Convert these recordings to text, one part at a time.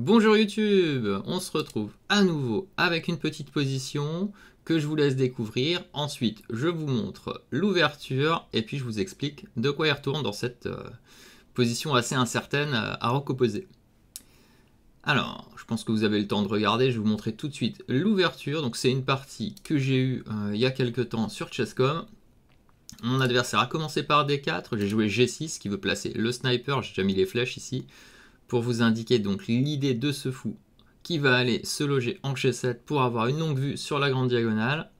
Bonjour YouTube, on se retrouve à nouveau avec une petite position que je vous laisse découvrir. Ensuite, je vous montre l'ouverture et puis je vous explique de quoi il retourne dans cette euh, position assez incertaine euh, à recomposer. Alors, je pense que vous avez le temps de regarder, je vais vous montrer tout de suite l'ouverture. Donc c'est une partie que j'ai eue euh, il y a quelques temps sur Chesscom. Mon adversaire a commencé par D4, j'ai joué G6 qui veut placer le sniper, j'ai déjà mis les flèches ici pour vous indiquer donc l'idée de ce fou qui va aller se loger en G7 pour avoir une longue vue sur la grande diagonale.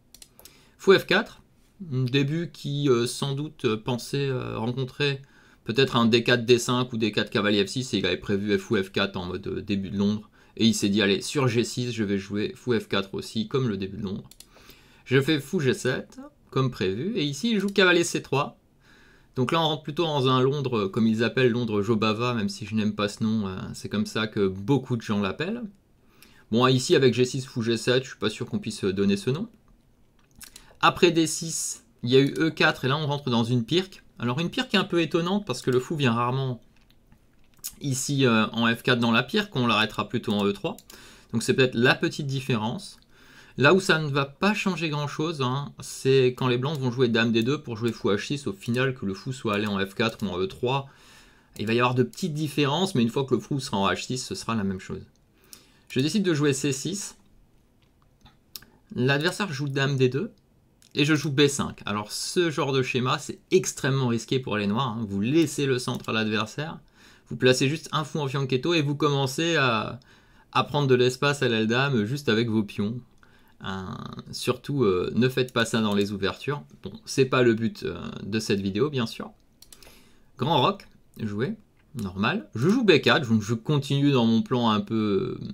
Fou F4, début qui euh, sans doute euh, pensait euh, rencontrer peut-être un D4, D5 ou D4 cavalier F6 et il avait prévu Fou F4 en mode début de l'ombre Et il s'est dit allez sur G6 je vais jouer Fou F4 aussi comme le début de l'ombre. Je fais Fou G7 comme prévu et ici il joue cavalier C3 donc là, on rentre plutôt dans un Londres, euh, comme ils appellent Londres Jobava, même si je n'aime pas ce nom, euh, c'est comme ça que beaucoup de gens l'appellent. Bon, ah, ici, avec G6 fou G7, je suis pas sûr qu'on puisse euh, donner ce nom. Après D6, il y a eu E4, et là, on rentre dans une pirque. Alors, une est un peu étonnante, parce que le fou vient rarement ici en F4 dans la pirque, on l'arrêtera plutôt en E3. Donc, c'est peut-être la petite différence. Là où ça ne va pas changer grand chose, hein, c'est quand les blancs vont jouer Dame D2 pour jouer Fou H6, au final que le Fou soit allé en F4 ou en E3. Il va y avoir de petites différences, mais une fois que le Fou sera en H6, ce sera la même chose. Je décide de jouer C6. L'adversaire joue Dame D2, et je joue B5. Alors ce genre de schéma, c'est extrêmement risqué pour les noirs. Hein. Vous laissez le centre à l'adversaire, vous placez juste un fou en fianchetto, et vous commencez à, prendre de l'espace à l'aile dame juste avec vos pions. Surtout, euh, ne faites pas ça dans les ouvertures. Bon, c'est pas le but euh, de cette vidéo, bien sûr. Grand Rock, joué, normal. Je joue B4, donc je continue dans mon plan un peu, euh,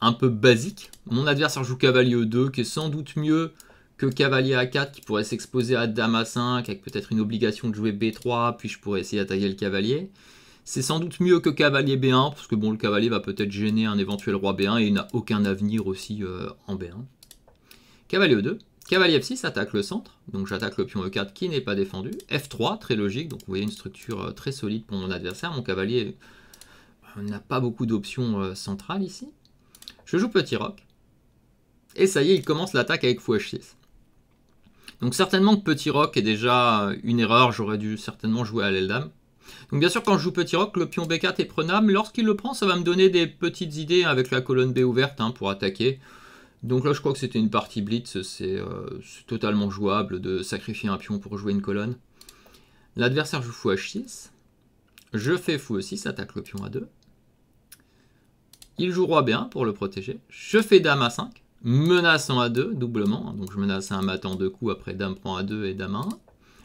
un peu basique. Mon adversaire joue cavalier E2, qui est sans doute mieux que cavalier A4, qui pourrait s'exposer à dame A5, avec peut-être une obligation de jouer B3, puis je pourrais essayer d'attaquer le cavalier. C'est sans doute mieux que cavalier B1, parce que bon, le cavalier va peut-être gêner un éventuel roi B1 et il n'a aucun avenir aussi en B1. Cavalier E2, cavalier F6 attaque le centre, donc j'attaque le pion E4 qui n'est pas défendu. F3, très logique, donc vous voyez une structure euh, très solide pour mon adversaire. Mon cavalier euh, n'a pas beaucoup d'options euh, centrales ici. Je joue petit roc, et ça y est, il commence l'attaque avec fou 6 Donc certainement que petit roc est déjà une erreur, j'aurais dû certainement jouer à l'aile dame. Donc bien sûr, quand je joue petit roc, le pion B4 est prenable. Lorsqu'il le prend, ça va me donner des petites idées avec la colonne B ouverte hein, pour attaquer. Donc là, je crois que c'était une partie blitz, euh, c'est totalement jouable de sacrifier un pion pour jouer une colonne. L'adversaire joue fou h6. Je fais fou e6, attaque le pion a 2. Il joue roi b1 pour le protéger. Je fais dame a 5, menaçant a 2 doublement. Donc je menace un mat en deux coups, après dame prend a 2 et dame a 1.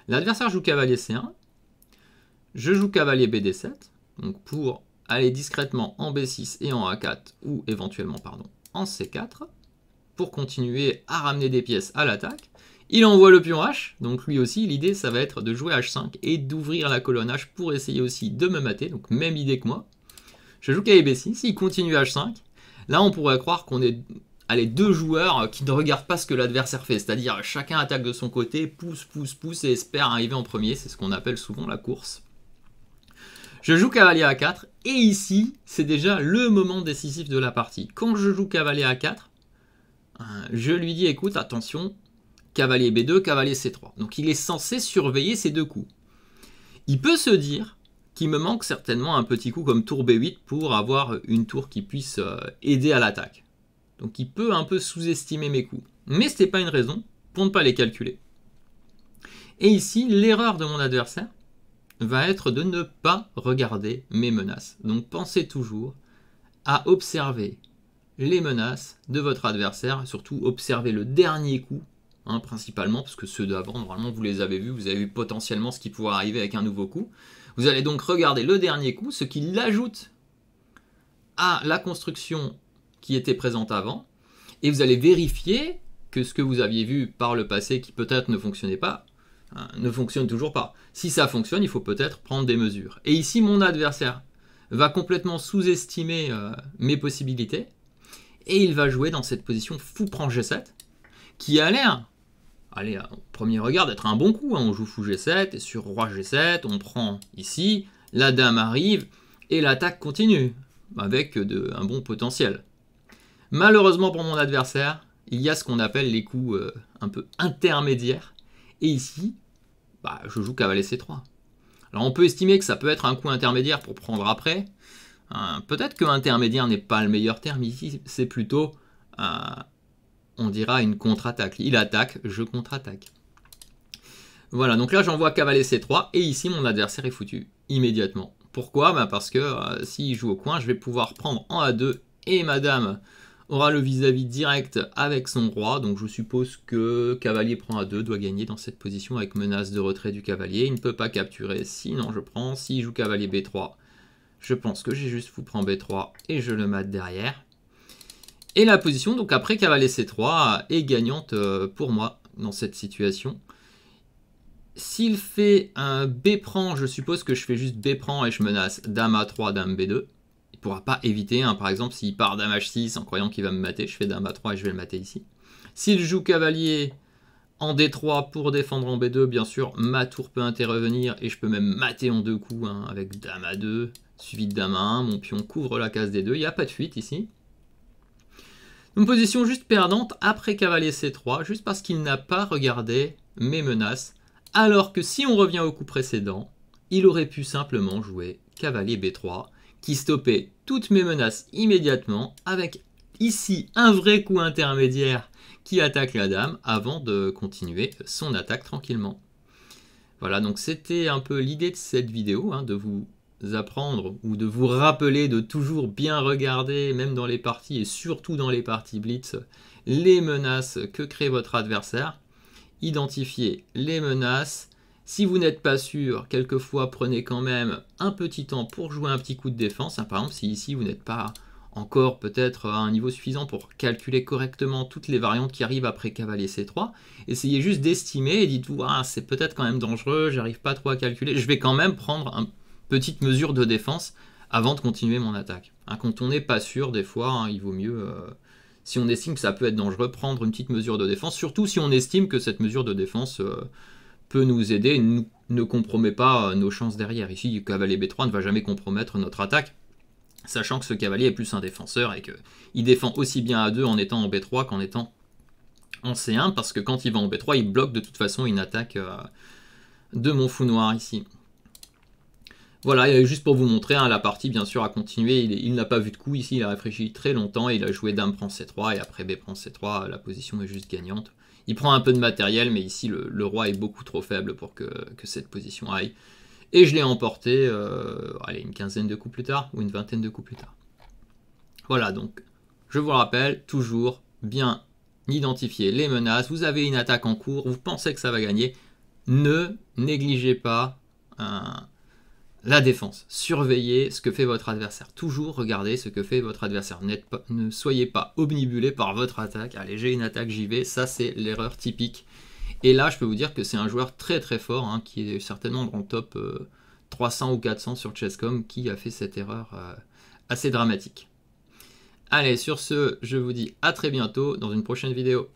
L'adversaire joue cavalier c1. Je joue cavalier bd7, donc pour aller discrètement en b6 et en a4, ou éventuellement pardon, en c4 pour continuer à ramener des pièces à l'attaque. Il envoie le pion H, donc lui aussi, l'idée ça va être de jouer H5 et d'ouvrir la colonne H pour essayer aussi de me mater, donc même idée que moi. Je joue kb 6 il continue H5. Là on pourrait croire qu'on est les deux joueurs qui ne regardent pas ce que l'adversaire fait, c'est-à-dire chacun attaque de son côté, pousse, pousse, pousse et espère arriver en premier, c'est ce qu'on appelle souvent la course. Je joue cavalier à 4 et ici, c'est déjà le moment décisif de la partie. Quand je joue cavalier à 4, euh, je lui dis écoute, attention, cavalier B2, cavalier C3. Donc il est censé surveiller ces deux coups. Il peut se dire qu'il me manque certainement un petit coup comme tour B8 pour avoir une tour qui puisse euh, aider à l'attaque. Donc il peut un peu sous-estimer mes coups. Mais ce n'est pas une raison pour ne pas les calculer. Et ici, l'erreur de mon adversaire va être de ne pas regarder mes menaces. Donc pensez toujours à observer les menaces de votre adversaire, surtout observez le dernier coup, hein, principalement, parce que ceux d'avant, normalement, vous les avez vus, vous avez vu potentiellement ce qui pourrait arriver avec un nouveau coup. Vous allez donc regarder le dernier coup, ce qui l'ajoute à la construction qui était présente avant, et vous allez vérifier que ce que vous aviez vu par le passé qui peut-être ne fonctionnait pas, hein, ne fonctionne toujours pas. Si ça fonctionne, il faut peut-être prendre des mesures. Et ici, mon adversaire va complètement sous-estimer euh, mes possibilités, et il va jouer dans cette position fou prend G7, qui a l'air, allez, au premier regard, d'être un bon coup. Hein. On joue fou G7, et sur roi G7, on prend ici, la dame arrive, et l'attaque continue, avec de, un bon potentiel. Malheureusement pour mon adversaire, il y a ce qu'on appelle les coups euh, un peu intermédiaires. Et ici, bah, je joue Cavalier C3. Alors on peut estimer que ça peut être un coup intermédiaire pour prendre après, euh, peut-être que l'intermédiaire n'est pas le meilleur terme ici, c'est plutôt, euh, on dira, une contre-attaque. Il attaque, je contre-attaque. Voilà, donc là j'envoie cavalier C3 et ici mon adversaire est foutu immédiatement. Pourquoi bah, Parce que si euh, s'il joue au coin, je vais pouvoir prendre en A2 et madame aura le vis-à-vis -vis direct avec son roi. Donc je suppose que cavalier prend A2 doit gagner dans cette position avec menace de retrait du cavalier. Il ne peut pas capturer, sinon je prends. S'il joue cavalier B3, je pense que j'ai juste vous prend B3 et je le mate derrière. Et la position, donc après cavalier C3, est gagnante euh, pour moi dans cette situation. S'il fait un B prend, je suppose que je fais juste B prend et je menace dame A3, dame B2. Il pourra pas éviter, hein. par exemple, s'il part dame H6 en croyant qu'il va me mater, je fais dame A3 et je vais le mater ici. S'il joue cavalier, en D3 pour défendre en B2, bien sûr, ma tour peut intervenir et je peux même mater en deux coups hein, avec Dame A2, suivi de Dame 1 Mon pion couvre la case D2, il n'y a pas de fuite ici. Une position juste perdante après cavalier C3, juste parce qu'il n'a pas regardé mes menaces. Alors que si on revient au coup précédent, il aurait pu simplement jouer cavalier B3, qui stoppait toutes mes menaces immédiatement avec Ici, un vrai coup intermédiaire qui attaque la dame avant de continuer son attaque tranquillement. Voilà, donc c'était un peu l'idée de cette vidéo, hein, de vous apprendre ou de vous rappeler de toujours bien regarder, même dans les parties et surtout dans les parties blitz, les menaces que crée votre adversaire. Identifiez les menaces. Si vous n'êtes pas sûr, quelquefois prenez quand même un petit temps pour jouer un petit coup de défense. Hein, par exemple, si ici vous n'êtes pas encore peut-être à un niveau suffisant pour calculer correctement toutes les variantes qui arrivent après cavalier c3. Essayez juste d'estimer et dites-vous, ah, c'est peut-être quand même dangereux, j'arrive pas trop à calculer, je vais quand même prendre une petite mesure de défense avant de continuer mon attaque. Hein, quand on n'est pas sûr, des fois, hein, il vaut mieux, euh, si on estime que ça peut être dangereux, prendre une petite mesure de défense, surtout si on estime que cette mesure de défense euh, peut nous aider, ne compromet pas euh, nos chances derrière. Ici, cavalier b3 ne va jamais compromettre notre attaque Sachant que ce cavalier est plus un défenseur et qu'il défend aussi bien à 2 en étant en B3 qu'en étant en C1, parce que quand il va en B3, il bloque de toute façon une attaque euh, de mon fou noir ici. Voilà, juste pour vous montrer, hein, la partie bien sûr a continué, il, n'a pas vu de coup ici, il a réfléchi très longtemps, et il a joué dame prend C3 et après B prend C3, la position est juste gagnante. Il prend un peu de matériel, mais ici le, roi est beaucoup trop faible pour que cette position aille. Et je l'ai emporté, euh, allez, une quinzaine de coups plus tard, ou une vingtaine de coups plus tard. Voilà, donc, je vous rappelle, toujours bien identifier les menaces. Vous avez une attaque en cours, vous pensez que ça va gagner. Ne négligez pas la défense. Surveillez ce que fait votre adversaire. Toujours regardez ce que fait votre adversaire. ne soyez pas omnibulé par votre attaque. Allez, j'ai une attaque, j'y vais. Ça, c'est l'erreur typique et là, je peux vous dire que c'est un joueur très très fort, hein, qui est certainement dans le top 300 euh, ou 400 sur Chesscom, qui a fait cette erreur euh, assez dramatique. Allez, sur ce, je vous dis à très bientôt dans une prochaine vidéo.